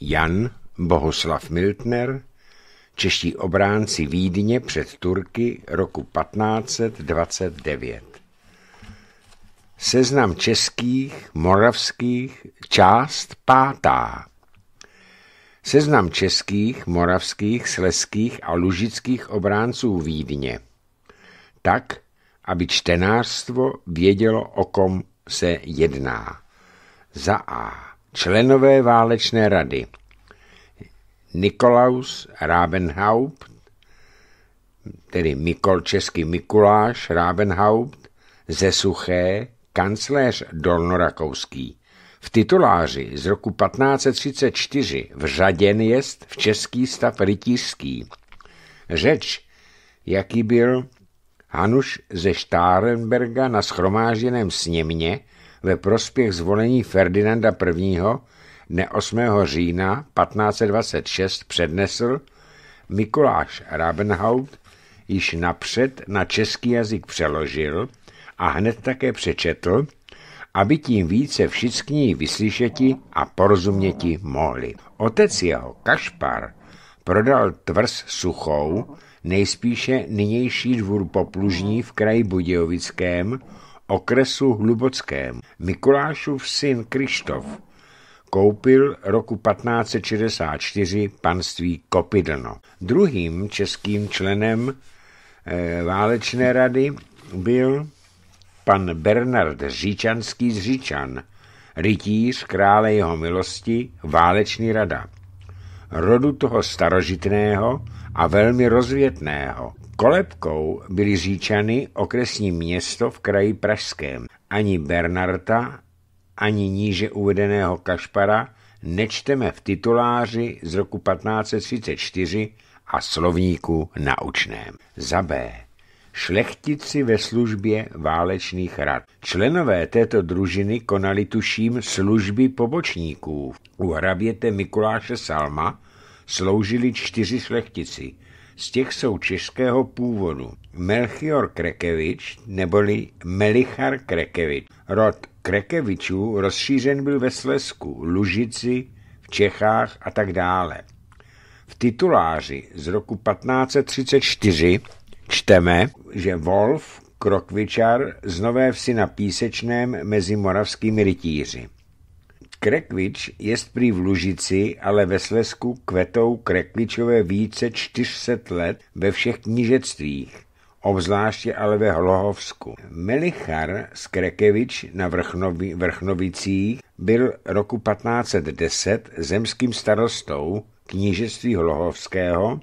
Jan Bohuslav Miltner, čeští obránci Vídně před Turky roku 1529. Seznam českých, moravských, část pátá. Seznam českých, moravských, sleských a lužických obránců Vídně. Tak, aby čtenářstvo vědělo, o kom se jedná. Za A. Členové válečné rady Nikolaus Rabenhaupt, tedy Mikol, český Mikuláš Rabenhaupt ze Suché, kancléř Dolnorakouský. V tituláři z roku 1534 vřaděn jest v český stav rytířský. Řeč, jaký byl Hanuš ze Štárenberga na schromážděném sněmně ve prospěch zvolení Ferdinanda I. dne 8. října 1526 přednesl Mikuláš Rabenhaut již napřed na český jazyk přeložil a hned také přečetl, aby tím více všichni vyslyšeti a porozuměti mohli. Otec jeho, Kašpar, prodal tvrz suchou, nejspíše nynější dvůr poplužní v kraji Budějovickém, okresu Hlubockém Mikulášův syn Krištof koupil roku 1564 panství Kopidlno. Druhým českým členem eh, válečné rady byl pan Bernard Říčanský z Říčan, rytíř krále jeho milosti, válečný rada. Rodu toho starožitného a velmi rozvětného, Kolebkou byly Říčany okresní město v kraji Pražském. Ani Bernarta, ani níže uvedeného Kašpara nečteme v tituláři z roku 1534 a slovníku naučném. Za B. Šlechtici ve službě válečných rad. Členové této družiny konali tuším služby pobočníků. U hraběte Mikuláše Salma sloužili čtyři šlechtici, z těch jsou českého původu Melchior Krekevič neboli Melichar Krekevič. Rod Krekevičů rozšířen byl ve Slesku, Lužici, v Čechách a tak dále. V tituláři z roku 1534 čteme, že Wolf Krokvičar z Nové vsi na Písečném mezi moravskými rytíři. Krekvič je prý v Lužici, ale ve Slesku kvetou krekvičové více 400 let ve všech knížectvích, obzvláště ale ve Hlohovsku. Melichar z Krekevič na Vrchnovi, Vrchnovicích byl roku 1510 zemským starostou knížectví Hlohovského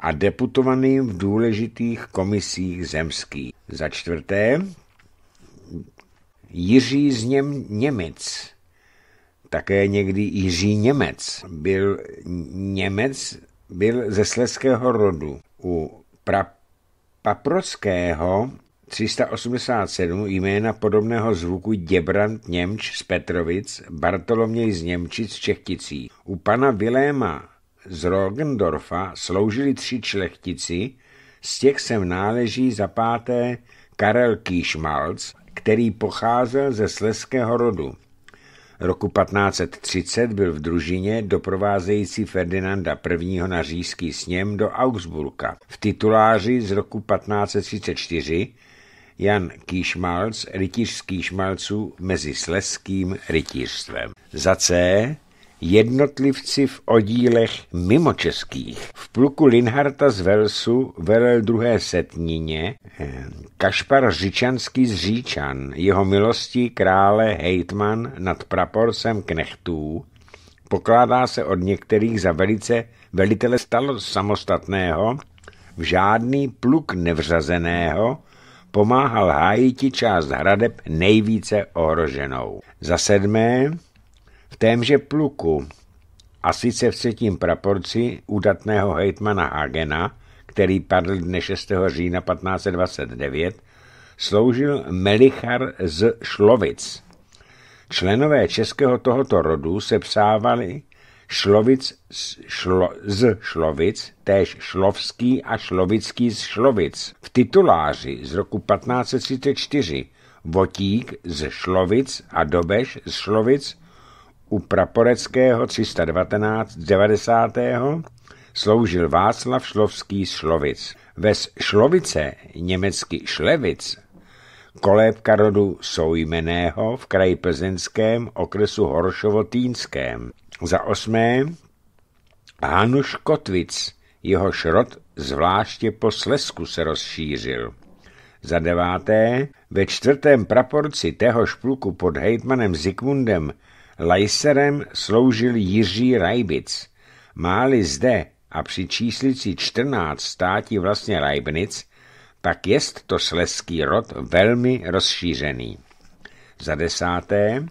a deputovaným v důležitých komisích zemských. Za čtvrté, Jiří z něm Němec také někdy Jiří Němec. Byl Němec, byl ze sleského rodu. U pra, Paproského 387 jména podobného zvuku Děbrant Němč z Petrovic, Bartoloměj z Němčic Čechticí. U pana Viléma z Rogendorfa sloužili tři člechtici, z těch sem náleží za páté Karel Kýšmalc, který pocházel ze sleského rodu roku 1530 byl v družině doprovázející Ferdinanda I. na říjský sněm do Augsburka. V tituláři z roku 1534 Jan Kýšmalc, rytíř z Kýšmalců mezi sleským rytířstvem. Za C jednotlivci v oddílech mimočeských V pluku Linharta z Velsu velel druhé setnině eh, Kašpar Říčanský z Říčan, jeho milostí krále Hejtman nad praporcem knechtů, pokládá se od některých za velice velitele stalo samostatného, v žádný pluk nevřazeného, pomáhal hájiti část hradeb nejvíce ohroženou. Za sedmé, témže pluku, a sice v třetím praporci údatného hejtmana Hagena, který padl dne 6. října 1529, sloužil Melichar z Šlovic. Členové českého tohoto rodu se psávali Šlovic z, šlo, z Šlovic, též Šlovský a Šlovický z Šlovic. V tituláři z roku 1534 Votík z Šlovic a Dobež z Šlovic u Praporeckého 319 90. sloužil Václav Šlovský Šlovic. Ve Šlovice, německy Šlevic, kolébka rodu Soujmeného v kraji plzeňském okresu Horšovotýnském. Za osmé Hanuš Kotvic, jeho šrot zvláště po Slesku se rozšířil. Za deváté, ve čtvrtém praporci téhož pluku pod hejtmanem Zikmundem Lajserem sloužil Jiří Rajbic. Máli zde a při číslici 14 státí vlastně Rajbnic, pak jest to sleský rod velmi rozšířený. Za desáté,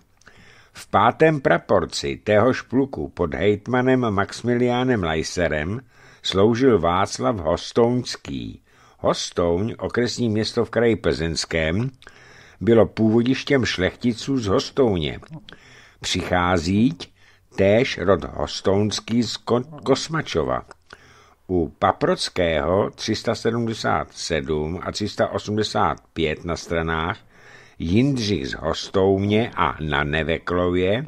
v pátém praporci téhož pluku pod hejtmanem Maximiliánem Lajserem sloužil Václav Hostounský. Hostouň, okresní město v kraji Plzeňském, bylo původištěm šlechticů z Hostouně. Přichází též rod hostounský z Kosmačova. U Paprockého 377 a 385 na stranách Jindřich z Hostouně a na Neveklově,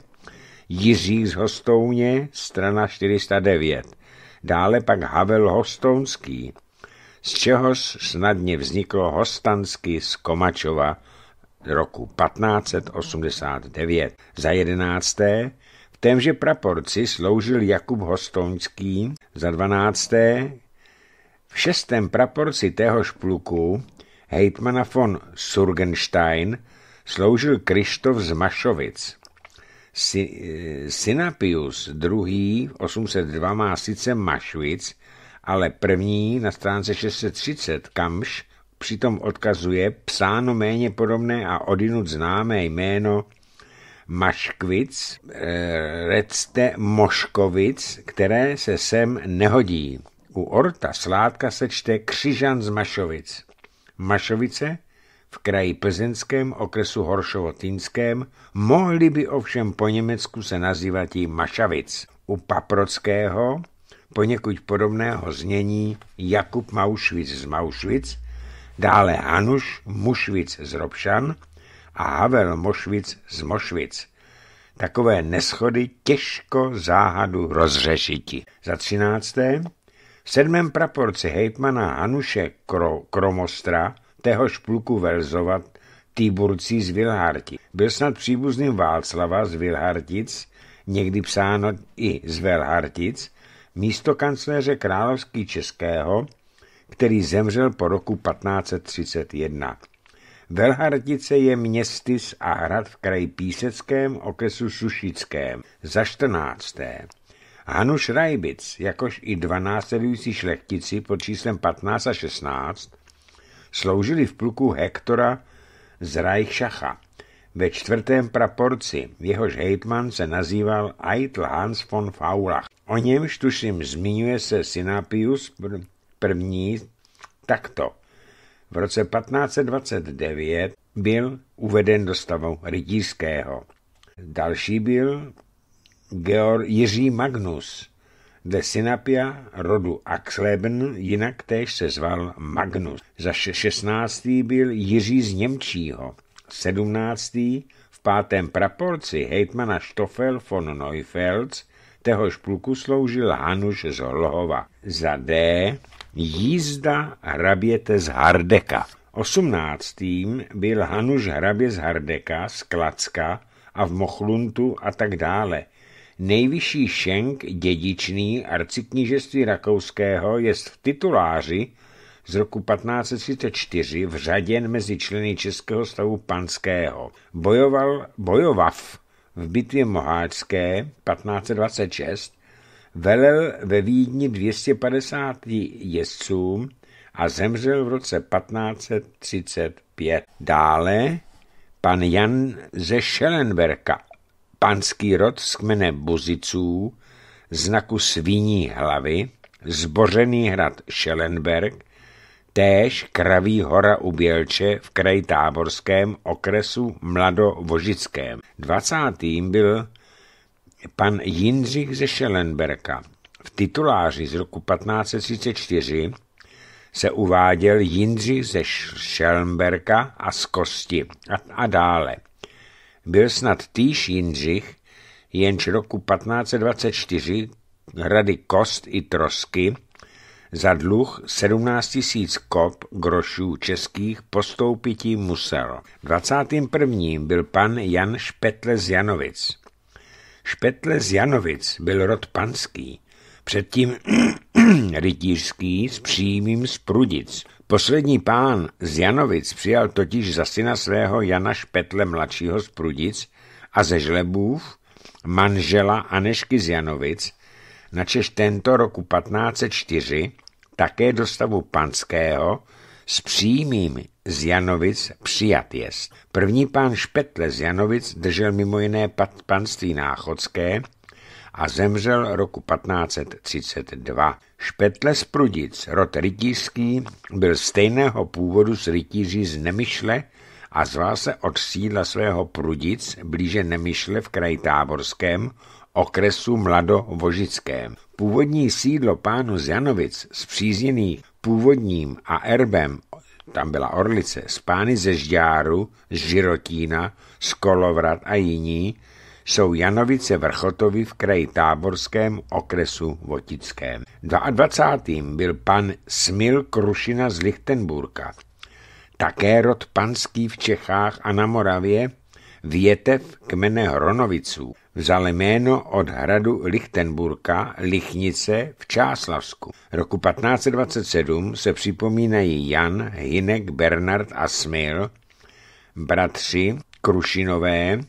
Jiří z Hostouně, strana 409, dále pak Havel Hostounský, z čehož snadně vzniklo Hostanský z Komačova, roku 1589. Za jedenácté v témže praporci sloužil Jakub Hostoňský, za dvanácté v šestém praporci téhož pluku hejtmana von Surgenstein sloužil Krištof z Mašovic. Sy, eh, Synapius II. 802 má sice Mašvic, ale první na stránce 630 Kamš přitom odkazuje psáno méně podobné a odinut známé jméno Maškvic, eh, recte Moškovic, které se sem nehodí. U Orta Sládka se čte Křižan z Mašovic. Mašovice v kraji plzeňském okresu Horšovotýnském mohly by ovšem po Německu se nazývat i Mašavic. U Paprockého poněkud podobného znění Jakub Maušvic z Maušvic dále Hanuš Mušvic z Robšan a Havel Mošvic z Mošvic. Takové neschody těžko záhadu rozřešiti. Za třinácté, v sedmém praporci hejtmana Hanuše Kro, Kromostra, téhož pluku Velzova, Týburcí z Vilharti. Byl snad příbuzným Václava z Vilhartic, někdy psáno i z Velhartic, místo kancléře královský českého, který zemřel po roku 1531. Velhardice je městys a hrad v kraji Píseckém, okresu Sušickém, za 14. Hanuš Rajbic, jakož i dva následující šlechtici pod číslem 15 a 16, sloužili v pluku Hektora z Reichschacha ve čtvrtém praporci, jehož hejtman se nazýval Eitl Hans von Faulach. O němž tuším zmiňuje se Synapius první takto. V roce 1529 byl uveden do stavu rytířského. Další byl Georg Jiří Magnus, de synapia rodu Axleben, jinak též se zval Magnus. Za šestnáctý byl Jiří z Němčího, sedmnáctý v pátém praporci hejtmana Stoffel von Neufelds, téhož pluku sloužil Hanuš z Hlohova. Za D Jízda hraběte z Hardeka. Osmnáctým byl Hanuš hrabě z Hardeka, z Klacka a v Mochluntu a tak dále. Nejvyšší šenk dědičný arciknížeství rakouského je v tituláři z roku 1534 vřaděn mezi členy Českého stavu panského. Bojoval Bojovav v bitvě Moháčské 1526 velel ve Vídni 250 jezdcům a zemřel v roce 1535. Dále pan Jan ze Schellenberka, panský rod z kmene Buziců, znaku sviní hlavy, zbořený hrad Schellenberg, též Kraví hora u Bělče v kraji Táborském okresu Mladovožickém. 20. byl pan Jindřich ze Schellenberka. V tituláři z roku 1534 se uváděl Jindřich ze Schellenberka a z Kosti a, a dále. Byl snad týž Jindřich, jenž roku 1524 hrady Kost i Trosky za dluh 17 tisíc kop grošů českých postoupití musel. 21. byl pan Jan Špetle z Janovic. Špetle z Janovic byl rod panský, předtím rytířský s přímým z Prudic. Poslední pán z Janovic přijal totiž za syna svého Jana Špetle mladšího z Prudic a ze Žlebův, manžela Anešky z Janovic, načež tento roku 1504 také dostavu panského s přímými z Janovic přijat jest. První pán Špetle z Janovic držel mimo jiné panství náchodské a zemřel roku 1532. Špetle z Prudic, rod rytířský, byl stejného původu s rytíří z Nemyšle a zval se od sídla svého Prudic blíže Nemyšle v kraji Táborském okresu Mladovožickém. Původní sídlo pánu z Janovic, zpřízněných původním a erbem, tam byla Orlice, spány ze Žďáru, z Žirotína, z Kolovrat a jiní, jsou Janovice Vrchotovi v kraji Táborském okresu Votickém. 22. byl pan Smil Krušina z Lichtenburka, také rod panský v Čechách a na Moravě, větev kmene Hronoviců vzal jméno od hradu Lichtenburka Lichnice v Čáslavsku. Roku 1527 se připomínají Jan, Hinek, Bernard a Smil, bratři Krušinové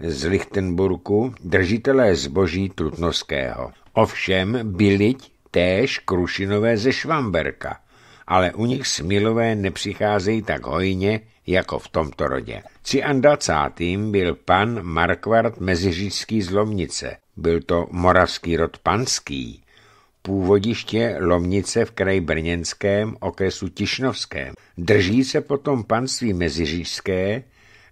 z Lichtenburku, držitelé zboží Trutnovského. Ovšem byliť též Krušinové ze Švamberka – ale u nich Smilové nepřicházejí tak hojně jako v tomto rodě. 23. byl pan Markvart Meziříčský z Lomnice. Byl to moravský rod panský. Původiště Lomnice v kraji Brněnském, okresu Tišnovském. Drží se potom panství Meziříčské,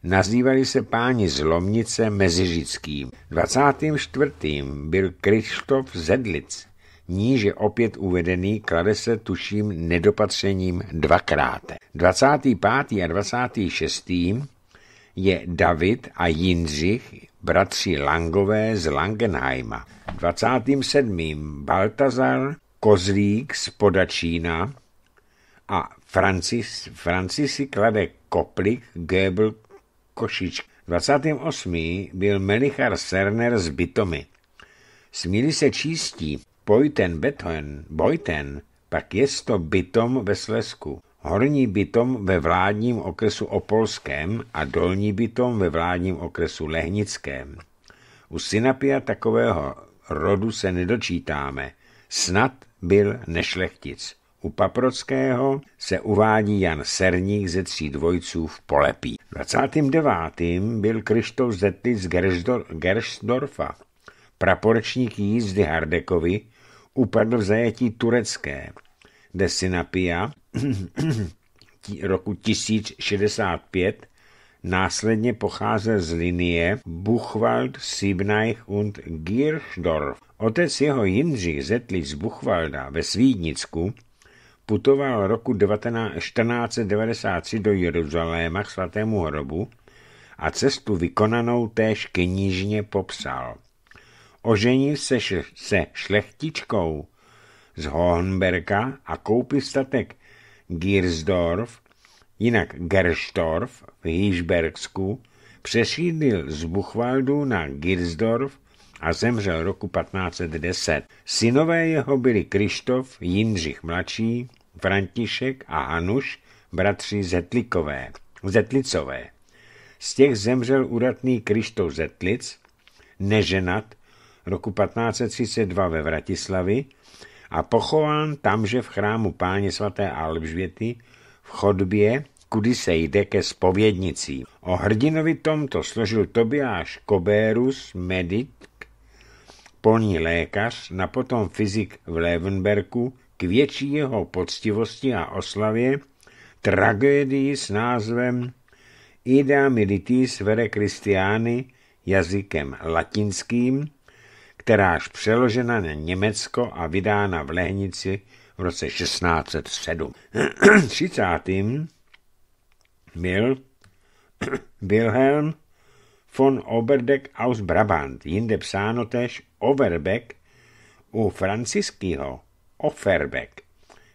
nazývali se páni z Lomnice Meziříckým. 24. byl Krištof Zedlic níže opět uvedený klade se tuším nedopatřením dvakrát. 25. a 26. je David a Jindřich, bratři Langové z Langenheima. 27. Baltazar, Kozlík z Podačína a Francis, Francisi klade Koplik, Göbel, Košička. 28. byl Melichar Serner z Bytomy. Smíli se čistí. Pojten Betojen, Bojten pak to bytom ve Slesku, horní bytom ve vládním okresu Opolském a dolní bytom ve vládním okresu Lehnickém. U synapia takového rodu se nedočítáme, snad byl nešlechtic. U Paprockého se uvádí Jan Serník ze tří dvojců v Polepí. 29. byl Krištof Zetlic Geršdor, Geršdorfa, praporčník jízdy Hardekovi, upadl v zajetí turecké Desinapia roku 1065, následně pocházel z linie Buchwald, Sibnajch und Girchdorf. Otec jeho Jindřich Zetlík z Buchwalda ve Svídnicku putoval roku 1493 do Jeruzaléma k svatému hrobu a cestu vykonanou též knižně popsal – Oženil se se šlechtičkou z Hohenberka a koupil statek Giersdorf, jinak Gerstorf v Hýžbergsku, přesídlil z Buchwaldu na Giersdorf a zemřel roku 1510. Synové jeho byli Krištof, Jindřich mladší, František a Hanuš, bratři Zetlikové, Zetlicové. Z těch zemřel uratný Krištof Zetlic, neženat, roku 1532 ve Vratislavi a pochován tamže v chrámu páně svaté Alžběty v chodbě, kudy se jde ke spovědnicí. O hrdinovi tomto složil Tobiáš Koberus Medit, polní lékař, na potom fyzik v Levenberku, k větší jeho poctivosti a oslavě tragédii s názvem Ida Militis Vere Christiani jazykem latinským, kteráž přeložena na Německo a vydána v Lehnici v roce 1607. 30. byl Wilhelm von Oberdeck aus Brabant, jinde psáno tež Overbeck u Franciského Oferbeck.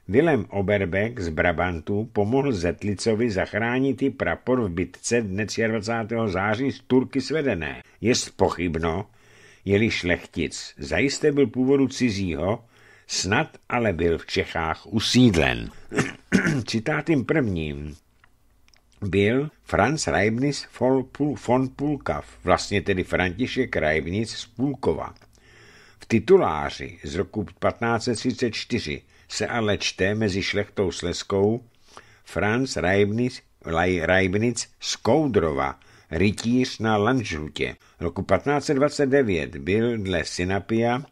Willem Oberbeck z Brabantu pomohl Zetlicovi zachránit i prapor v bitce dne 23. září z Turky svedené. Je pochybno, jeli šlechtic. Zajisté byl původu cizího, snad ale byl v Čechách usídlen. Citátem prvním byl Franz Reibnis von Pulkav, vlastně tedy František Reibnis z Pulkova. V tituláři z roku 1534 se ale čte mezi šlechtou Sleskou Franz Reibnis, Reibnitz z Koudrova, rytíř na Lanžhutě. Roku 1529 byl dle Synapia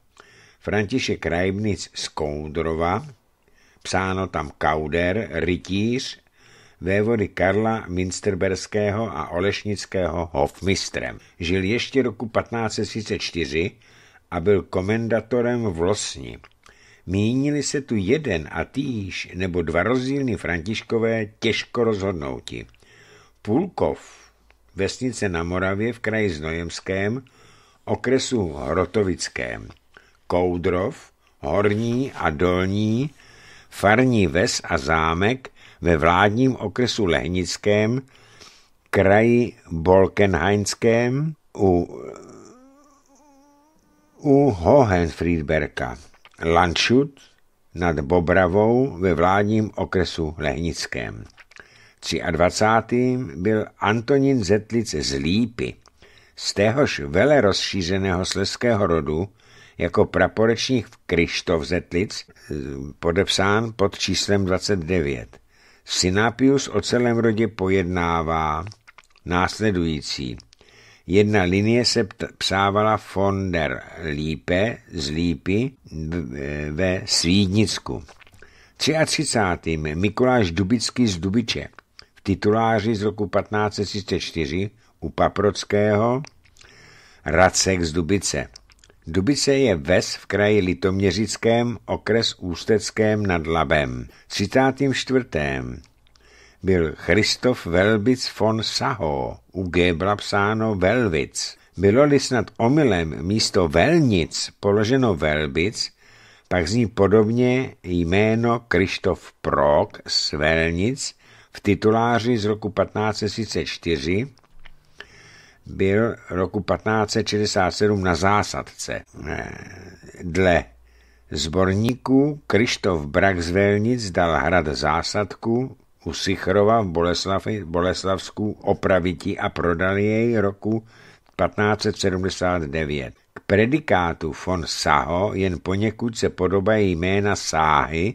František Rajbnic z Koudrova, psáno tam Kauder, rytíř, vévody Karla Minsterberského a Olešnického hofmistrem. Žil ještě roku 1534 a byl komendatorem v Losni. Mínili se tu jeden a týž nebo dva rozdílny františkové těžko rozhodnouti. Pulkov, vesnice na Moravě v kraji Znojemském, okresu Hrotovickém, Koudrov, Horní a Dolní, Farní ves a zámek ve vládním okresu Lehnickém, kraji Bolkenhainském u, u Hohenfriedberka, Landschut nad Bobravou ve vládním okresu Lehnickém. 23. byl Antonín Zetlic z Lípy, z téhož vele rozšířeného sleského rodu, jako praporečník v Krištof Zetlic, podepsán pod číslem 29. Synápius o celém rodě pojednává následující. Jedna linie se psávala von der Lípe z Lípy ve Svídnicku. 33. Mikuláš Dubický z Dubiče v tituláři z roku 1534 u Paprockého Racek z Dubice. Dubice je ves v kraji Litoměřickém, okres Ústeckém nad Labem. 34. byl Christof Velbic von Saho, u Gebla psáno Velvic. Bylo-li snad omylem místo Velnic položeno Velbic, pak zní podobně jméno Krištof Prok z Velnic, v tituláři z roku 1534 byl roku 1567 na zásadce. Eh, dle zborníků Krištof Brak z Velnic dal hrad zásadku u Sichrova v Boleslav, Boleslavsku opravití a prodal jej roku 1579. K predikátu von Saho jen poněkud se podobají jména Sáhy,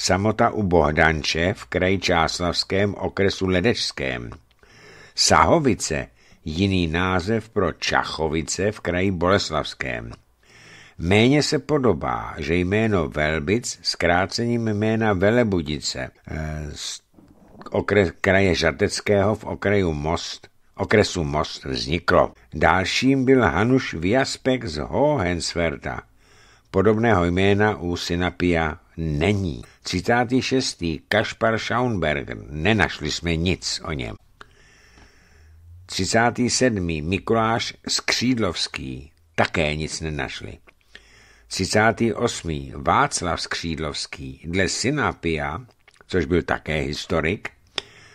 samota u Bohdanče v kraji Čáslavském okresu Ledečském. Sahovice, jiný název pro Čachovice v kraji Boleslavském. Méně se podobá, že jméno Velbic zkrácením jména Velebudice eh, z okres, kraje Žateckého v okraju Most, okresu Most vzniklo. Dalším byl Hanuš Viaspek z Hohenswerta – Podobného jména u synapia není. Citátý šestý, Kašpar Schaunberg. nenašli jsme nic o něm. 37. Mikuláš Skřídlovský, také nic nenašli. 38. Václav Skřídlovský, dle synapia, což byl také historik,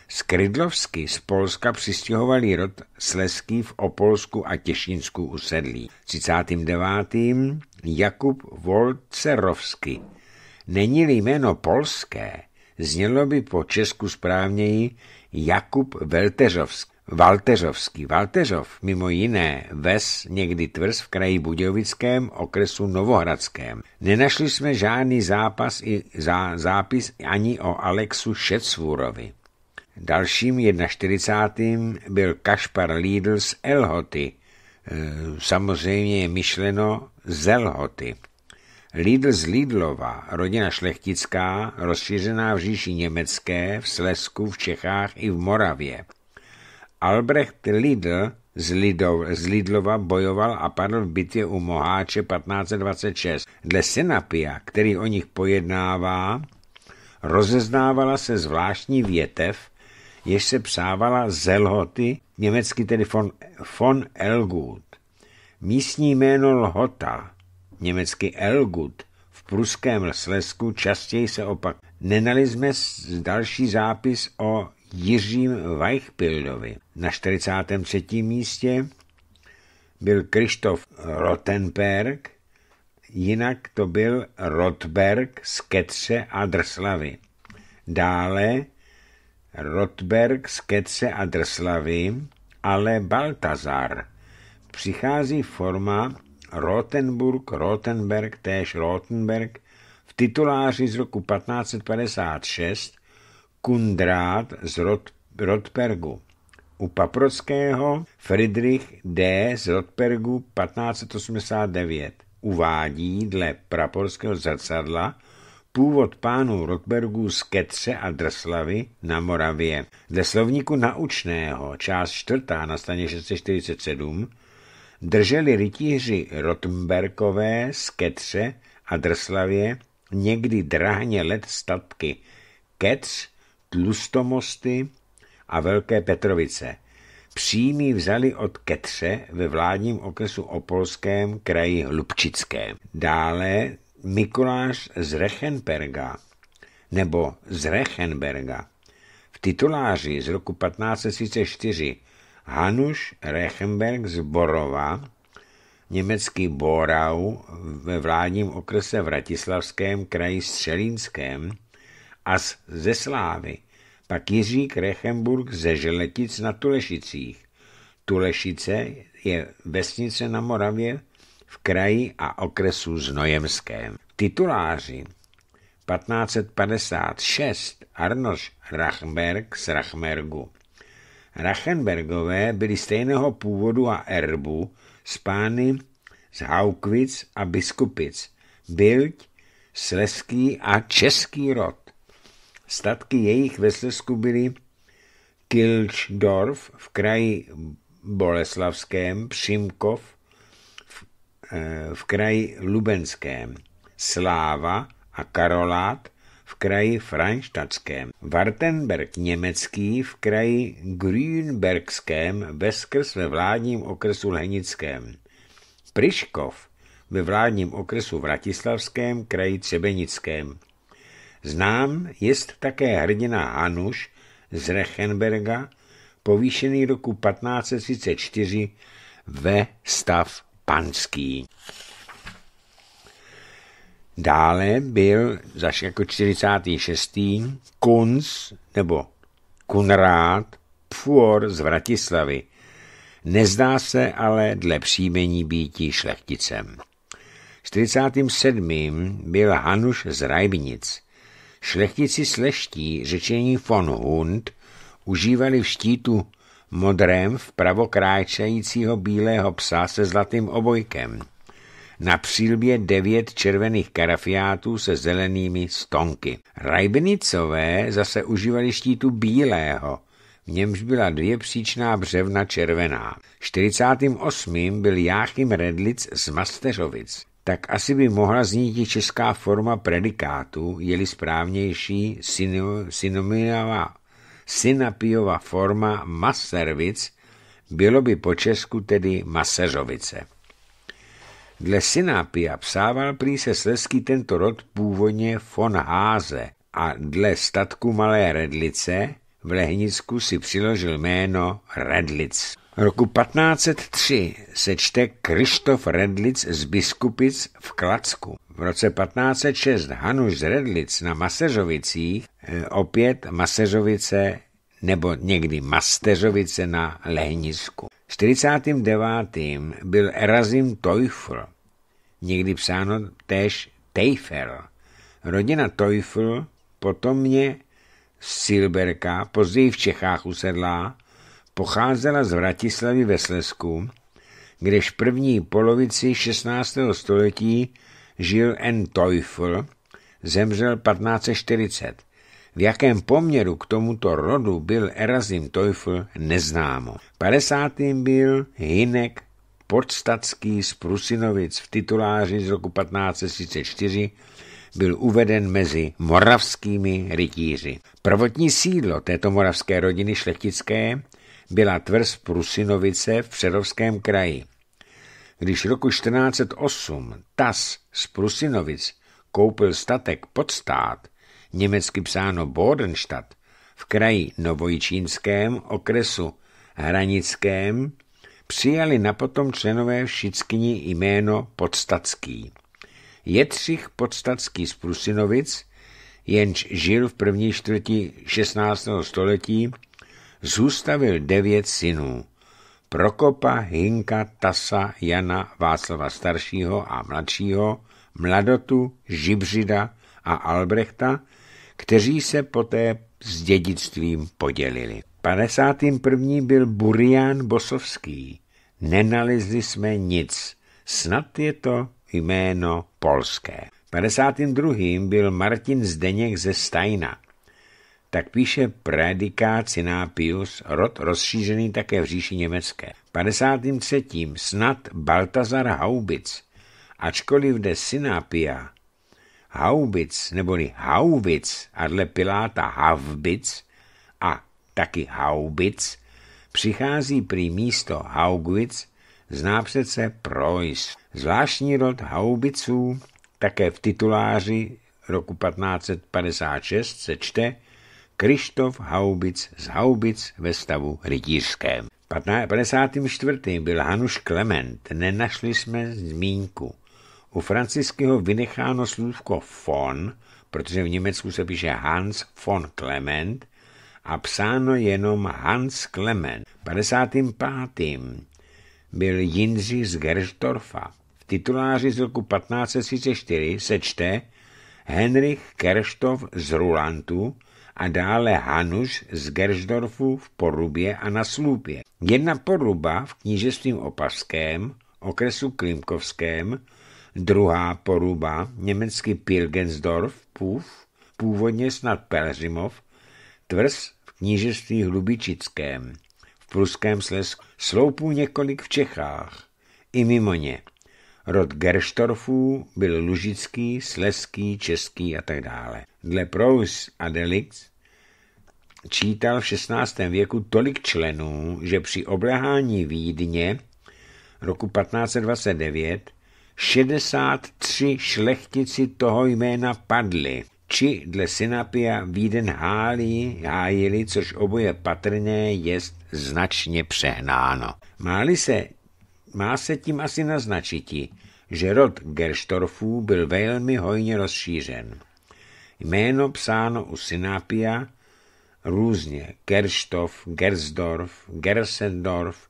Skrydlovsky z Polska přistěhovalý rod Sleský v Opolsku a Těšínsku usedlí. 39. Jakub Volcerovsky. Není-li jméno polské, znělo by po česku správněji Jakub Velteřovský. Valteřovský. Valteřov, mimo jiné, ves někdy tvrz v kraji Budějovickém, okresu Novohradském. Nenašli jsme žádný zápas i zá, zápis ani o Alexu Šecvůrovi. Dalším 41. byl Kašpar Lídl z Elhoty, e, samozřejmě je myšleno z Elhoty. Lidl z Lidlova, rodina šlechtická, rozšířená v říši německé, v Slesku, v Čechách i v Moravě. Albrecht Lidl z, Lidov, z Lidlova bojoval a padl v bitvě u Moháče 1526. Dle Senapia, který o nich pojednává, rozeznávala se zvláštní větev, jež se psávala Zelhoty, německy tedy von, von Elgut. Místní jméno Lhota, německy Elgut, v pruském Slesku častěji se opak. jsme další zápis o Jiřím Weichpildovi. Na 43. místě byl Krištof Rotenberg jinak to byl Rotberg z Ketře a Drslavy. Dále Rotberg z Kece a Drslavy, ale Baltazar. Přichází forma Rotenburg, Rotenberg, též Rotenberg v tituláři z roku 1556 Kundrát z Rot, Rotbergu. U Paprockého Friedrich D. z Rotbergu 1589 uvádí dle praporského zrcadla původ pánů Rotbergů z Ketře a Drslavy na Moravě. Dle slovníku naučného, část čtvrtá na straně 647, drželi rytíři Rotmberkové z Ketře a Drslavě někdy drahně let statky Kec, Tlustomosty a Velké Petrovice. Přímý vzali od Ketře ve vládním okresu Opolském kraji Hlubčickém. Dále Mikuláš z Rechenberga nebo z Rechenberga. V tituláři z roku 1534 Hanuš Rechenberg z Borova, německý Borau ve vládním okrese v Ratislavském kraji Střelínském a ze Slávy, pak Jiřík Rechenburg ze Želetic na Tulešicích. Tulešice je vesnice na Moravě v kraji a okresu Znojemském. Tituláři 1556 Arnoš Rachberg z Rachmergu. Rachenbergové byli stejného původu a erbu z pány z Haukvic a Biskupic, Bilď, Sleský a Český rod. Statky jejich ve Slesku byly Kilčdorf v kraji Boleslavském, Přimkov Eh, v kraji Lubenském, Sláva a Karolát v kraji Franštatském, Wartenberg německý v kraji Grünbergském ve skrz ve vládním okresu Lhenickém, Pryškov ve vládním okresu Vratislavském kraji Třebenickém. Znám jest také hrdina Hanuš z Rechenberga, povýšený roku 1534 ve stav panský. Dále byl zaš jako 46. Kunz nebo Kunrád Pfuor z Vratislavy. Nezdá se ale dle příjmení býtí šlechticem. 47. byl Hanuš z Rajbnic. Šlechtici sleští řečení von Hund užívali v štítu modrém vpravo kráčejícího bílého psa se zlatým obojkem. Na přílbě devět červených karafiátů se zelenými stonky. Rajbenicové zase užívali štítu bílého, v němž byla dvě příčná břevna červená. 48. byl Jáchym Redlic z Masteřovic. Tak asi by mohla znít i česká forma predikátu, je-li správnější synonymová Synapiova forma Maservic bylo by po česku tedy Maseřovice. Dle Synapia psával prý se sleský tento rod původně von Háze a dle statku Malé Redlice v Lehnicku si přiložil jméno Redlic. Roku 1503 se čte Krištof Redlic z Biskupic v Klacku. V roce 1506 Hanuš z Redlic na Maseřovicích, eh, opět Maseřovice nebo někdy Masteřovice na Lehnisku. 49. byl Erazim Teufel, někdy psáno též Teifel. Rodina Teufel potomně z Silberka, později v Čechách usedlá, pocházela z Vratislavy ve Slesku, kdež v první polovici 16. století žil N. Teufel, zemřel 1540. V jakém poměru k tomuto rodu byl Erasim Teufel neznámo. 50. byl Hinek Podstatský z Prusinovic v tituláři z roku 1534 byl uveden mezi moravskými rytíři. Prvotní sídlo této moravské rodiny šlechtické byla tvrz Prusinovice v Přerovském kraji. Když roku 1408 Tas z Prusinovic koupil statek pod stát, německy psáno Bodenstadt, v kraji Novojčínském okresu Hranickém, přijali na potom členové všichni jméno Podstatský. Jetřich Podstatský z Prusinovic, jenž žil v první čtvrti 16. století, zůstavil devět synů. Prokopa, Hinka, Tasa, Jana, Václava staršího a mladšího, Mladotu, Žibřida a Albrechta, kteří se poté s dědictvím podělili. 51. byl Burián Bosovský. Nenalezli jsme nic. Snad je to jméno polské. 52. byl Martin Zdeněk ze Stajna tak píše Predikát Sinápius, rod rozšířený také v říši německé. 53. snad Baltazar Haubic, ačkoliv jde Sinápia, Haubic neboli Haubic a dle Piláta Havbic a taky Haubic, přichází prý místo Haugwitz zná přece Preuss. Zvláštní rod Haubiců také v tituláři roku 1556 se čte Krištof Haubic z Haubic ve stavu rytířském. 54. byl Hanuš Klement, nenašli jsme zmínku. U francouzského vynecháno slůvko von, protože v Německu se píše Hans von Klement a psáno jenom Hans Klement. 55. byl Jindřich z Gerstorfa. V tituláři z roku 1534 se čte Henrich Kerštov z Rulantu, a dále Hanuš z Gersdorfu v Porubě a na Slupě. Jedna poruba v knížestvím Opaském, okresu Klimkovském, druhá poruba, německý Pilgensdorf, Pův, původně snad Pelřimov, tvrz v knížectví Hlubičickém, v pruském slesku, sloupů několik v Čechách i mimo ně. Rod Gerstorfů byl lužický, sleský, český a tak dále. Dle Prous a Delix čítal v 16. věku tolik členů, že při oblehání Vídně roku 1529 63 šlechtici toho jména padli, či dle Synapia Víden hálí, hájili, což oboje patrné, jest značně přehnáno. Máli se má se tím asi naznačit, že rod Gerstorfů byl velmi hojně rozšířen. Jméno psáno u Synápia různě Gerstov, Gersdorf, Gersendorf,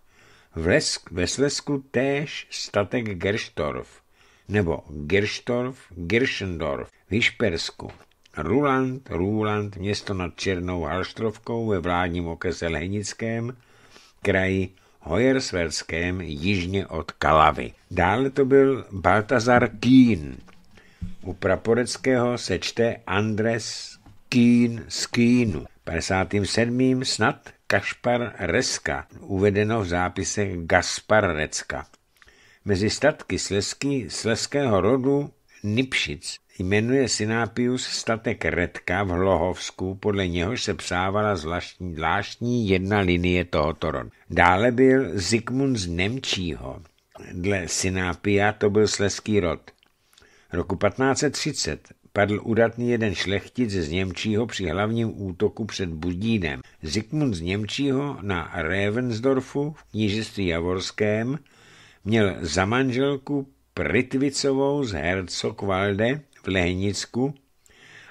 v Lesk, ve Slesku též statek Gerstorf nebo Gerstorf, Gerschendorf, v Hišpersku. Ruland, Ruland, město nad Černou Halštrovkou ve vládním okrese Lehnickém, kraji Hoyerswerském jižně od Kalavy. Dále to byl Baltazar Kín. U praporeckého se čte Andres Kín z Kínu. 57. snad Kašpar Reska, uvedeno v zápisech Gaspar Recka. Mezi statky Slezky, Slezského rodu Nipšic Jmenuje Synápius statek Redka v Hlohovsku, podle něhož se psávala zvláštní, zvláštní jedna linie tohoto rodu. Dále byl Zikmund z Nemčího. Dle Synápia to byl sleský rod. Roku 1530 padl udatný jeden šlechtic z Němčího při hlavním útoku před Budínem. Zikmund z Němčího na Ravensdorfu v knížství Javorském měl za manželku Pritvicovou z Herzogwalde, Plénicku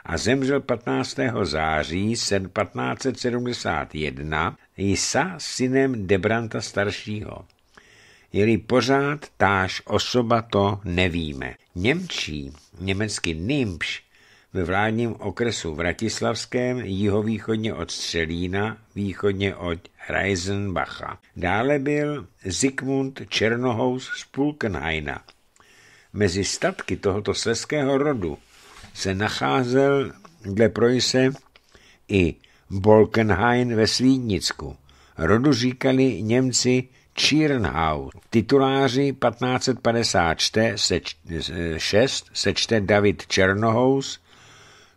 a zemřel 15. září 1571 Jisa synem Debranta staršího. Jeli pořád táž osoba to nevíme. Němčí, německy Nimš, ve vládním okresu Vratislavském, jihovýchodně od Střelína, východně od Reisenbacha. Dále byl Zikmund Černohous z Pulkenhaina, Mezi statky tohoto sleského rodu se nacházel dle projse i Bolkenhain ve Svídnicku. Rodu říkali Němci Čírnhau. V tituláři 1556 se čte David Černohous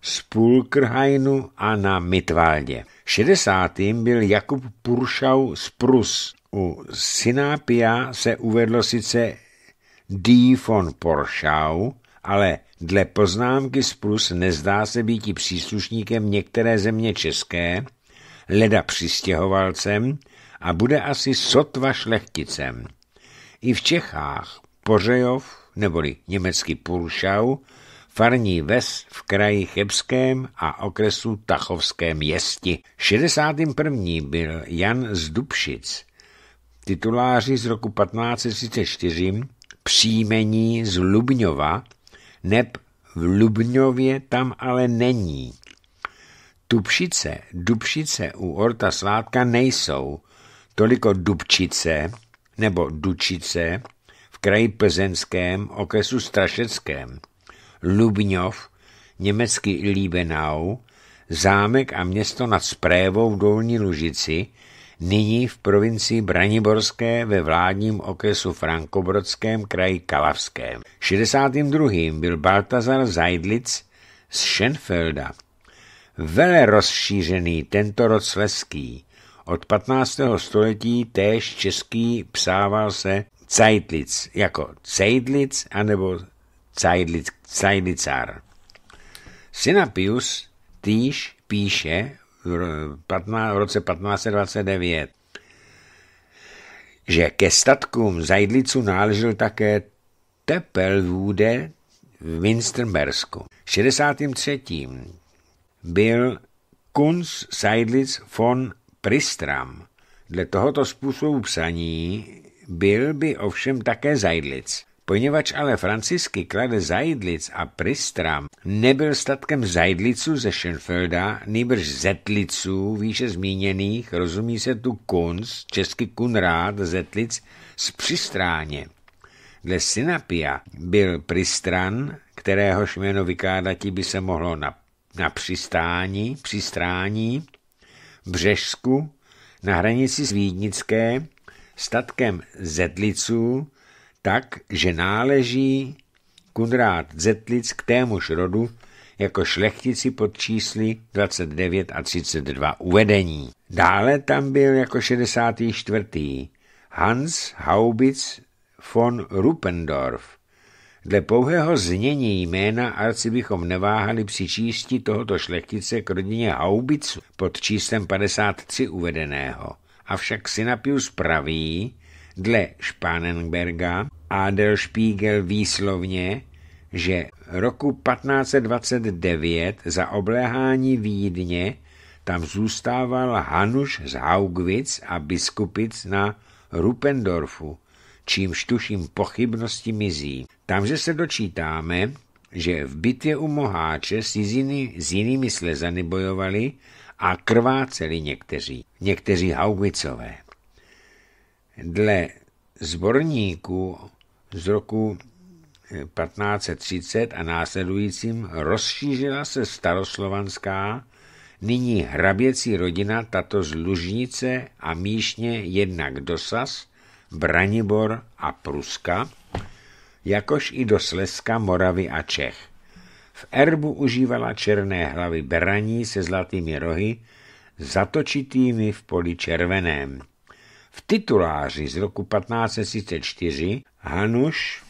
z Pulkrhainu a na Mitvaldě. 60. byl Jakub Puršau z Prus. U Synápia se uvedlo sice D. von Porschau, ale dle poznámky z plus nezdá se být i příslušníkem některé země české, leda přistěhovalcem a bude asi sotva šlechticem. I v Čechách Pořejov, neboli německy Porschau, farní ves v kraji Chebském a okresu Tachovském jesti. 61. byl Jan z Dubšic, tituláři z roku 1534, příjmení z Lubňova, neb v Lubňově tam ale není. Tupšice, dubšice u Orta Sládka nejsou, toliko dubčice nebo dučice v kraji plzeňském okresu Strašeckém. Lubňov, německy Liebenau, zámek a město nad Sprévou v Dolní Lužici, nyní v provincii Braniborské ve vládním okresu Frankobrodském kraji Kalavském. 62. byl Baltazar Zajdlic z Schenfelda. Vele rozšířený tento rod sleský. Od 15. století též český psával se Zajdlic jako Cejdlic anebo Cajdlic, Cajdlicár. Synapius týž píše v, roce 1529, že ke statkům Zajdlicu náležel také Tepelvůde v Winstermersku. V 63. byl Kunz Seidlitz von Pristram. Dle tohoto způsobu psaní byl by ovšem také Zajdlic. Poněvadž ale Francisky klade Zajdlic a Pristram nebyl statkem Zajdliců ze Schönfelda, nýbrž Zetliců, výše zmíněných, rozumí se tu Kunz, český Kunrád, Zetlic, z Přistráně. Dle Synapia byl Pristran, kteréhož jméno vykádatí by se mohlo na, na přistání, přistrání, Břežsku, na hranici s Vídnické, statkem Zetliců, tak, že náleží Kunrát Zetlic k témuž rodu jako šlechtici pod čísly 29 a 32 uvedení. Dále tam byl jako 64. Hans Haubitz von Ruppendorf. Dle pouhého znění jména arci bychom neváhali přičísti tohoto šlechtice k rodině Haubicu pod číslem 53 uvedeného. Avšak Synapius praví, dle Spanenberga, Adel Spiegel výslovně, že roku 1529 za obléhání Vídně tam zůstával Hanuš z Haugwitz a biskupic na Rupendorfu, čímž tuším pochybnosti mizí. Tamže se dočítáme, že v bitvě u Moháče si s, jiný, s jinými slezany bojovali a krváceli někteří, někteří Haugwitzové. Dle zborníků z roku 1530 eh, a následujícím rozšířila se staroslovanská, nyní hraběcí rodina tato z Lužnice a Míšně jednak do Sas, Branibor a Pruska, jakož i do Slezska, Moravy a Čech. V erbu užívala černé hlavy beraní se zlatými rohy, zatočitými v poli červeném. V tituláři z roku 1534 Hanuš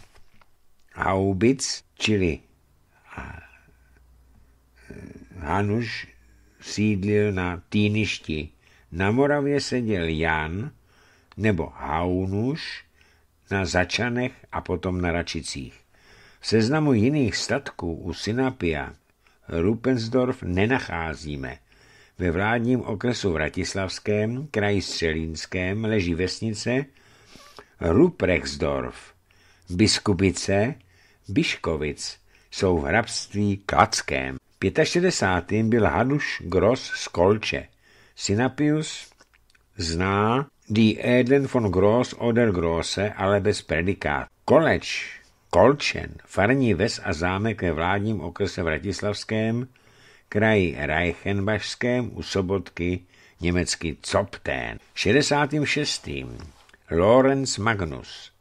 Haubic, čili e, Hanuš sídlil na Týništi. Na Moravě seděl Jan nebo Haunuš na Začanech a potom na Račicích. V seznamu jiných statků u Synapia Rupensdorf nenacházíme – ve vládním okresu Vratislavském, kraji Střelínském, leží vesnice Ruprechtsdorf, Biskupice Biškovic jsou v hrabství Klackém. 65. byl Hanuš Gross z Kolče. Synapius zná Die Eden von Gross oder Grosse, ale bez predikát. Koleč, Kolčen, farní ves a zámek ve vládním okrese Vratislavském kraji Reichenbachském u sobotky německý Copten. 66. Lorenz Magnus.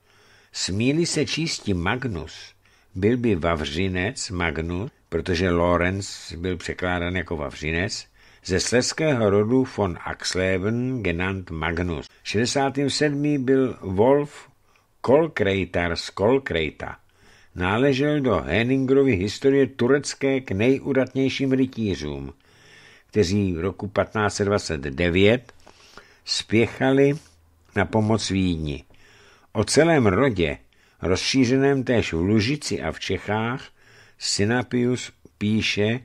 Smíli se čistí Magnus, byl by Vavřinec Magnus, protože Lorenz byl překládán jako Vavřinec, ze sleského rodu von Axleven genant Magnus. 67. byl Wolf Kolkrejtar z Kolkrejta náležel do Henningrovy historie turecké k nejudatnějším rytířům, kteří v roku 1529 spěchali na pomoc Vídni. O celém rodě, rozšířeném též v Lužici a v Čechách, Synapius píše,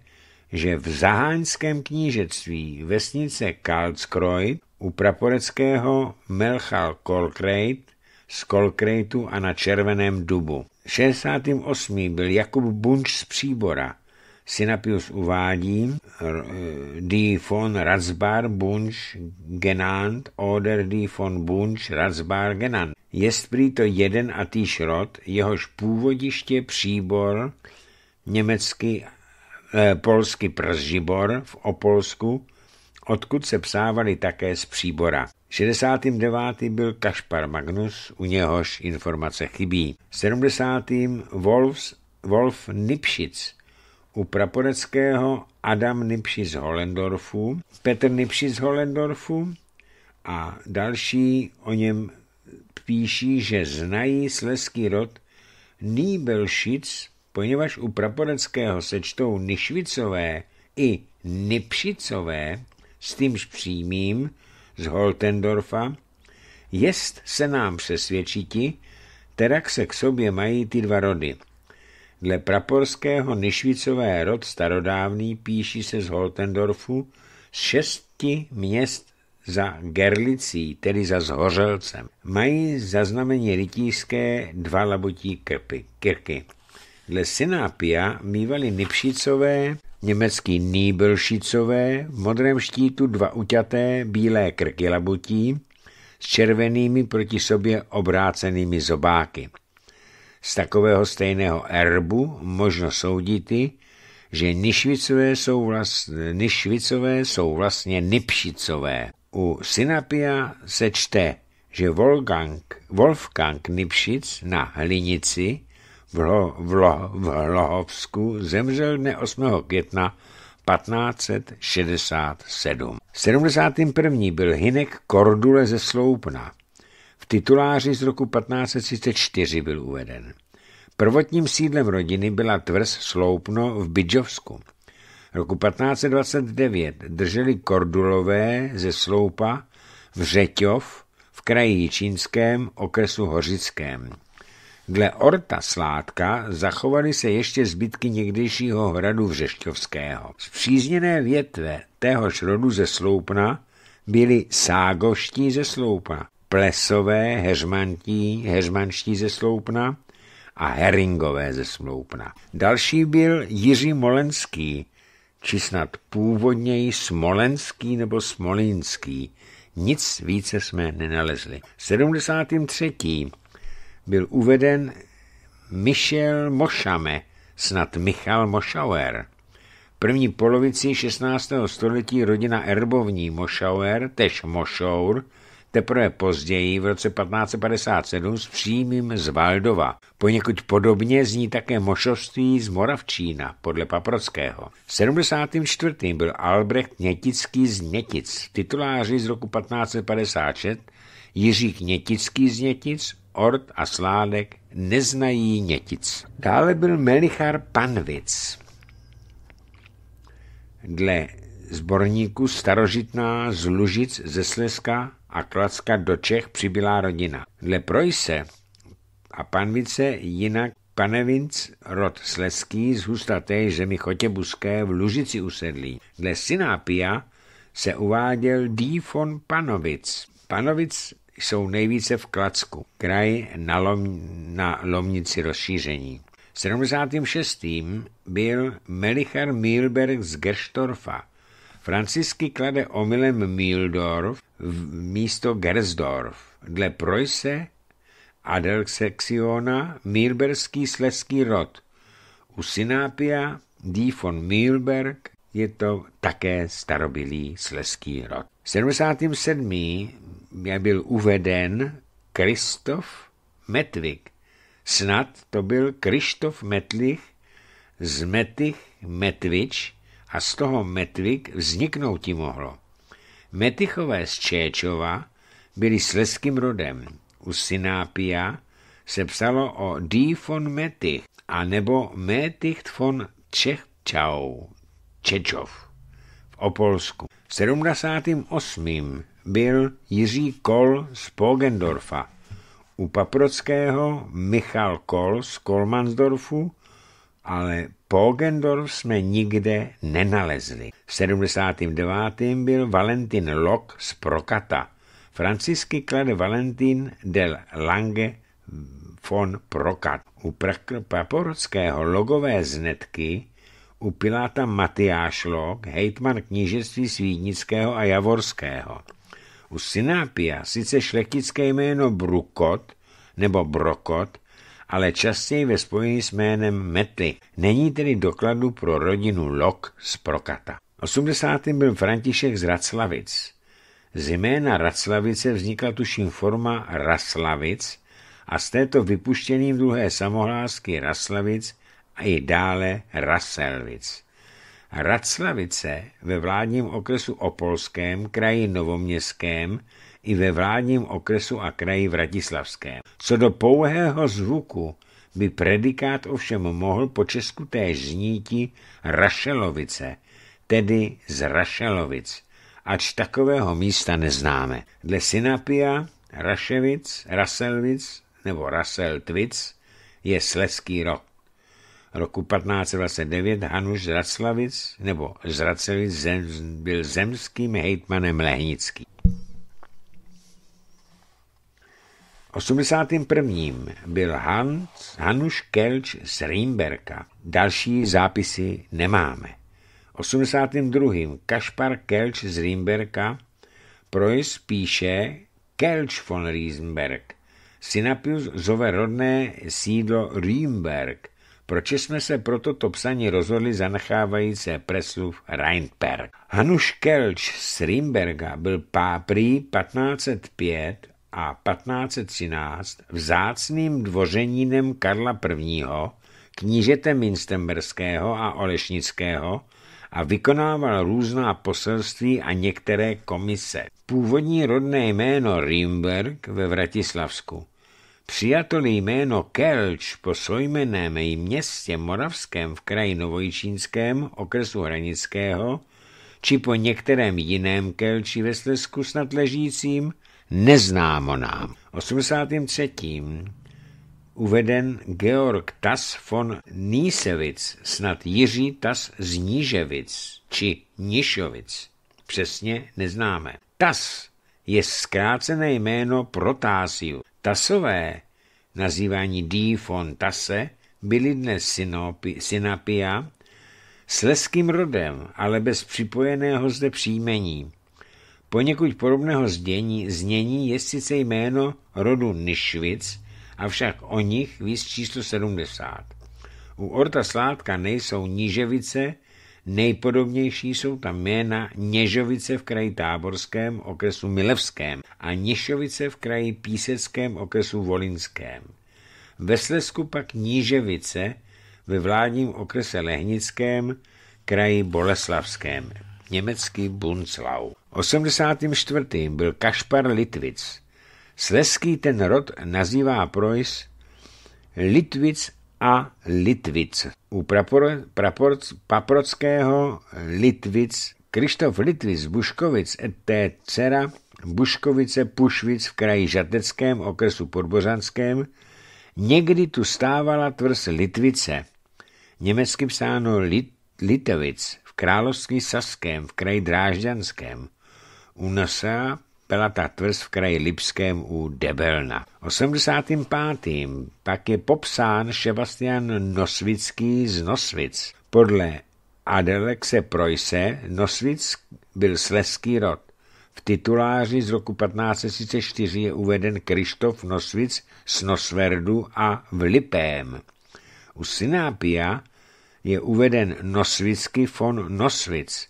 že v zaháňském knížectví vesnice Karlskroj u praporeckého Melchal Kolkrejt z Kolkrejtu a na Červeném dubu. 68. byl Jakub Bunč z Příbora. Synapius uvádí eh, D. von Razbar Bunč Genant oder D. von Bunč Razbar Genant. Jest prý to jeden a týž rod, jehož původiště Příbor, německy, eh, polsky Pržibor v Opolsku, odkud se psávali také z Příbora. 69. byl Kašpar Magnus, u něhož informace chybí. 70. Wolfs, Wolf Nipšic, u praporeckého Adam Nipšic Holendorfu, Petr Nipšic Holendorfu a další o něm píší, že znají sleský rod Nýbelšic, poněvadž u praporeckého sečtou Nišvicové i Nipšicové s tímž přímým z Holtendorfa, jest se nám přesvědčiti, terak se k sobě mají ty dva rody. Dle praporského Nišvicové rod starodávný píší se z Holtendorfu z šesti měst za Gerlicí, tedy za zhořelcem. Mají zaznamení rytířské dva labutí krpy, kirky. Dle Synápia mývali Nipšicové německý Nýbelšicové, v modrém štítu dva uťaté bílé krky labutí s červenými proti sobě obrácenými zobáky. Z takového stejného erbu možno souditi, že nišvicové jsou, vlastně, nišvicové jsou vlastně nipšicové. U Synapia se čte, že Wolfgang, Wolfgang Nipšic na Hlinici v, Lo, v, Lo, v Lohovsku zemřel dne 8. května 1567. 71. byl Hinek Kordule ze Sloupna. V tituláři z roku 1534 byl uveden. Prvotním sídlem rodiny byla tvrz Sloupno v Bidžovsku. Roku 1529 drželi Kordulové ze Sloupa v Řeťov v kraji Jičínském okresu Hořickém. Dle Orta Sládka zachovaly se ještě zbytky někdejšího hradu Vřešťovského. Zpřízněné větve téhož rodu ze Sloupna byli ságoští ze Sloupna, plesové, heřmantí, heřmanští ze Sloupna a heringové ze Sloupna. Další byl Jiří Molenský, či snad původněji Smolenský nebo smolinský. Nic více jsme nenalezli. 73 byl uveden Michel Mošame, snad Michal Mošauer. V první polovici 16. století rodina erbovní Mošauer, tež Mošour, teprve později v roce 1557 s přímým z Valdova. Poněkud podobně zní také mošovství z Moravčína podle Paprockého. V 74. byl Albrecht Nětický z Nětic, tituláři z roku 1556, Jiří Knětický z Nětic, Ort a Sládek neznají Nětic. Dále byl Melichar Panvic. Dle zborníku starožitná z Lužic ze Slezska a Klacka do Čech přibyla rodina. Dle Projse a Panvice jinak Panevinc, rod Sleský z hustaté zemi Chotěbuské v Lužici usedlí. Dle Synápia se uváděl Dýfon Panovic. Panovic jsou nejvíce v Klacku, kraj na, lom, na Lomnici rozšíření. V 76. byl Melichar Milberg z Gerstorfa. Francisky klade omylem Mildorf v místo Gersdorf. Dle Projse Adelsexiona Milberský sleský rod. U Synápia D. von Milberg je to také starobilý sleský rod. V 77 mě byl uveden Kristof Metvik. Snad to byl Krištof Metlich z Metich Metvič a z toho Metvik vzniknout ti mohlo. Metichové z Čéčova byli sleským rodem. U Synápia se psalo o D. von Metich a nebo Metich von Čechčau, Čečov v Opolsku. V 78 byl Jiří Kol z Pogendorfa, u Paprockého Michal Kol z Kolmansdorfu, ale Pogendorf jsme nikde nenalezli. V 79. byl Valentin Lok z Prokata. Francisky klade Valentin del Lange von Prokat. U Paprockého logové znetky u Piláta Matyáš Lok, hejtman knížectví Svídnického a Javorského. U synápia sice šlechtické jméno Brukot nebo Brokot, ale častěji ve spojení s jménem Metly. Není tedy dokladu pro rodinu Lok z Prokata. 80. byl František z Raclavic. Z jména Raclavice vznikla tuším forma Raslavic a z této vypuštěným druhé samohlásky Raslavic a i dále Raselvic. Raclavice ve vládním okresu Opolském, kraji Novoměstském i ve vládním okresu a kraji Vratislavském. Co do pouhého zvuku by predikát ovšem mohl po česku též zníti Rašelovice, tedy z Rašelovic, ač takového místa neznáme. Dle Synapia, Raševic, Raselvic nebo Raseltvic je Sleský rok roku 1529 Hanuš Zraclavic nebo Zracelic zem, byl zemským hejtmanem Lehnický. 81. byl Hans, Hanuš Kelč z Rýmberka. Další zápisy nemáme. 82. Kašpar Kelč z Rýmberka. projez píše Kelč von Rýmberg. Synapius zove rodné sídlo Rýmberg proč jsme se pro toto psaní rozhodli zanechávající nachávající v Reinberg. Hanuš Kelč z Rimberga byl páprý 1505 a 1513 vzácným dvořeninem Karla I., knížete minstemberského a Olešnického, a vykonával různá poselství a některé komise. Původní rodné jméno Rimberg ve Vratislavsku Přijatelný jméno Kelč po svojmeném městě Moravském v kraji Novojčínském, okresu Hranického, či po některém jiném Kelči ve Slesku snad ležícím, neznámo nám. 83. Uveden Georg Tas von Nísevic, snad Jiří Tas z Níževic, či Nišovic. Přesně neznáme. Tas je zkrácené jméno Protásiu, Tasové, nazývání D. von Tasse, byli dnes synopi, synapia sleským rodem, ale bez připojeného zde příjmení. Poněkud podobného znění, znění je sice jméno rodu Nišvic, avšak o nich víc číslo 70. U Orta Sládka nejsou Níževice, Nejpodobnější jsou tam jména Něžovice v kraji Táborském, okresu Milevském a Něšovice v kraji Píseckém, okresu Volinském. Ve Slesku pak Níževice ve vládním okrese Lehnickém, kraji Boleslavském, německý Bunzlau. 84. byl Kašpar Litvic. Sleský ten rod nazývá Projs Litvic a Litvic. U prapor, prapor, Paprockého Litvic Krištof Litvic Buškovic et dcera Buškovice Pušvic v kraji Žateckém okresu Podbořanském někdy tu stávala tvrz Litvice, německy psáno Lit, Litevic, v království Saském, v kraji Drážďanském. U NASA Pelata tvrz v kraji Lipském u Debelna. 85. pak je popsán Sebastian Nosvický z Nosvic. Podle Adelexe Projse Nosvic byl sleský rod. V tituláři z roku 1534 je uveden Krištof Nosvic z Nosverdu a v Lipém. U Synápia je uveden Nosvický von Nosvic,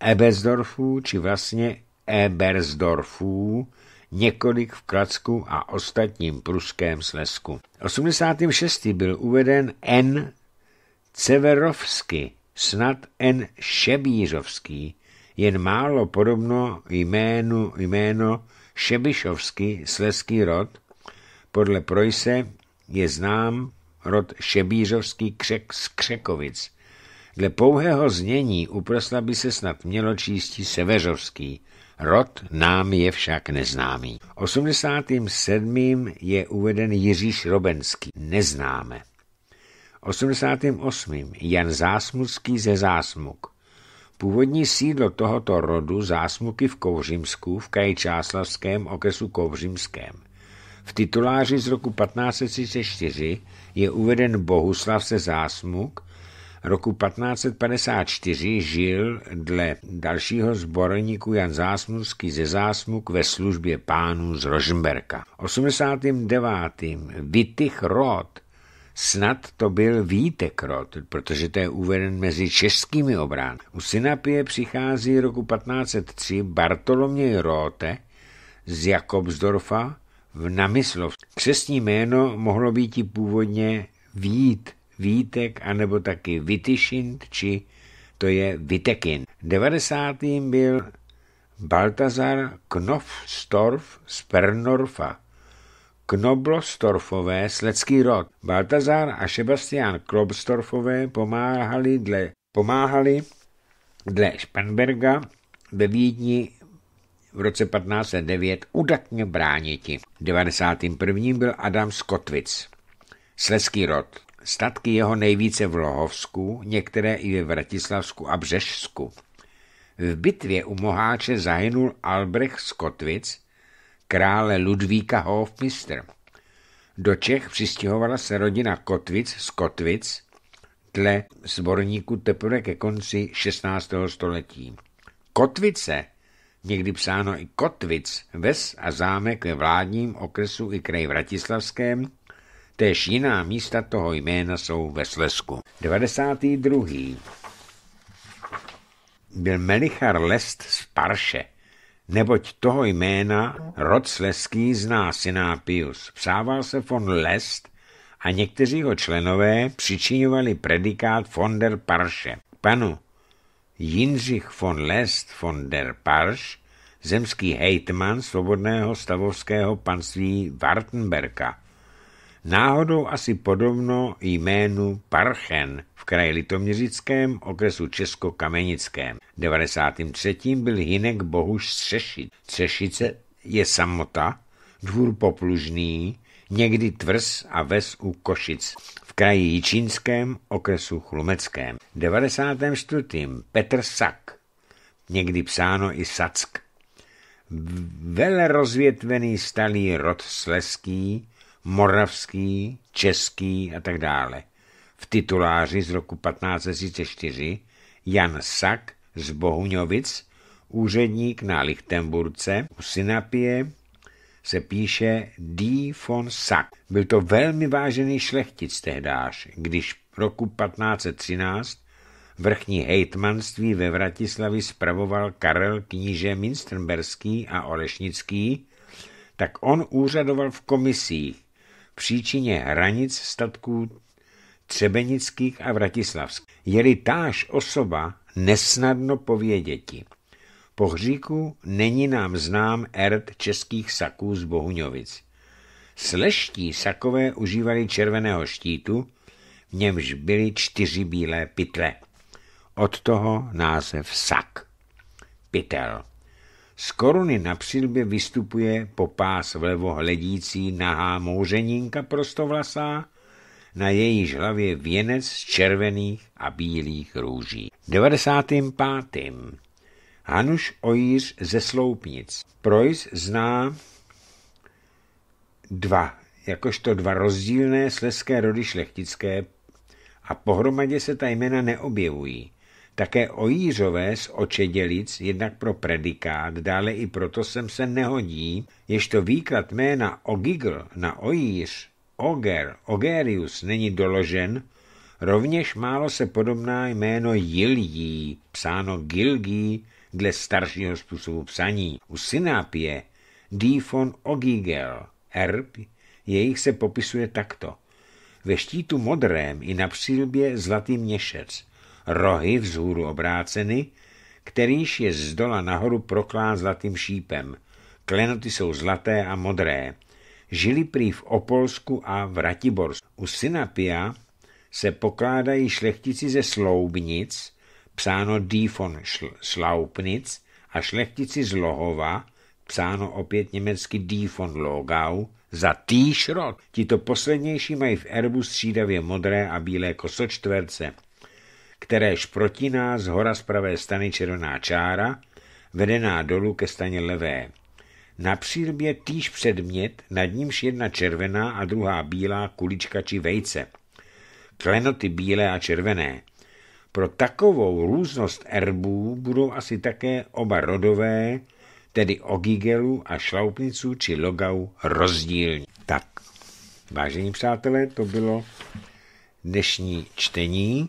Ebesdorfů či vlastně Ebersdorfů, několik v Kracku a ostatním pruském Slesku. 86. byl uveden N. Severovsky, snad N. Šebířovský, jen málo podobno jménu, jméno Šebišovský sleský rod. Podle Projse je znám rod Šebířovský křek z Křekovic. Dle pouhého znění uprosla by se snad mělo čístí Severovský. Rod nám je však neznámý. 87. je uveden Jiří Šrobenský. Neznáme. 88. Jan Zásmucký ze Zásmuk. Původní sídlo tohoto rodu zásmuky v Kouřimsku v Krajčáslavském okresu Kouřimském. V tituláři z roku 1534 je uveden Bohuslav se zásmuk roku 1554 žil dle dalšího zborníku Jan Zásmurský ze Zásmuk ve službě pánů z Rožmberka. 89. Vitych Rod Snad to byl Vítek Rod, protože to je uveden mezi českými obrán. U Synapie přichází roku 1503 Bartoloměj Rote z Jakobsdorfa v Namyslovsku. Křesní jméno mohlo být i původně Vít, Vítek, anebo taky Vitišint či to je Vitekin. 90. byl Baltazar Knofstorf z Pernorfa. Knoblostorfové sledský rod. Baltazar a Sebastian Klobstorfové pomáhali dle, pomáhali dle Spenberga ve Vídni v roce 1509 udatně bráněti. 91. byl Adam Skotvic, Sleský rod. Statky jeho nejvíce v Lohovsku, některé i ve Vratislavsku a Břežsku. V bitvě u Moháče zahynul Albrecht z Kotvic, krále Ludvíka Hofmistr. Do Čech přistěhovala se rodina Kotvic z Kotvic, tle sborníku teprve ke konci 16. století. Kotvice, někdy psáno i Kotvic, ves a zámek ve vládním okresu i kraji Vratislavském, Též jiná místa toho jména jsou ve Slesku. 92. Byl Melichar Lest z Parše, neboť toho jména rod Sleský zná Synápius. Psával se von Lest a někteří jeho členové přičinovali predikát von der Parše. Panu Jindřich von Lest von der Parš, zemský hejtman svobodného stavovského panství Wartenberka, náhodou asi podobno jménu Parchen v kraji Litoměřickém, okresu Česko-Kamenickém. 93. byl Hinek Bohuš Střešit. Třešice je samota, dvůr poplužný, někdy tvrz a ves u Košic v kraji Jičínském, okresu Chlumeckém. 94. Petr Sak, někdy psáno i Sack. Velerozvětvený stalý rod Sleský, moravský, český a tak dále. V tituláři z roku 1504 Jan Sak z Bohuňovic, úředník na Lichtenburce u Synapie, se píše D. von Sack. Byl to velmi vážený šlechtic tehdáš, když v roku 1513 vrchní hejtmanství ve Vratislavi spravoval Karel kníže Minsternberský a Olešnický, tak on úřadoval v komisích, příčině hranic statků Třebenických a Vratislavských. Je-li táž osoba nesnadno pověděti. Po hříku není nám znám erd českých saků z Bohuňovic. Sleští sakové užívali červeného štítu, v němž byly čtyři bílé pytle. Od toho název sak. Pytel. Z koruny na přilbě vystupuje po pás vlevo hledící nahá mouřeninka prostovlasá, na jejíž hlavě věnec z červených a bílých růží. 95. Hanuš Ojíř ze Sloupnic. Projs zná dva, jakožto dva rozdílné sleské rody šlechtické a pohromadě se ta jména neobjevují. Také Jířové z očedělic jednak pro predikát, dále i proto sem se nehodí, ježto výklad jména Ogigl na ojíř, Oger, Ogerius není doložen, rovněž málo se podobná jméno Jilí, psáno Gilgí, dle staršího způsobu psaní. U Synápie Difon Ogigel, Erb, jejich se popisuje takto. Ve štítu modrém i na přílbě zlatý měšec – rohy vzhůru obráceny, kterýž je z dola nahoru proklán zlatým šípem. Klenoty jsou zlaté a modré. Žili prý v Opolsku a v Ratiborsku. U Synapia se pokládají šlechtici ze Sloubnic, psáno Dífon von a šlechtici z Lohova, psáno opět německy Dífon Logau, za týž rok. Tito poslednější mají v erbu střídavě modré a bílé kosočtverce kteréž protíná z hora z pravé stany červená čára, vedená dolů ke staně levé. Na přírbě týž předmět, nad nímž jedna červená a druhá bílá kulička či vejce. Klenoty bílé a červené. Pro takovou různost erbů budou asi také oba rodové, tedy ogigelu a šlaupniců či logau rozdílní. Tak, vážení přátelé, to bylo dnešní čtení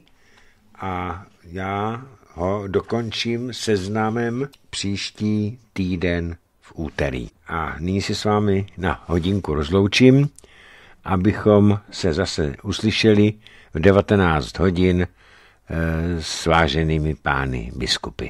a já ho dokončím seznamem příští týden v úterý. A nyní se s vámi na hodinku rozloučím, abychom se zase uslyšeli v 19 hodin eh, s váženými pány biskupy.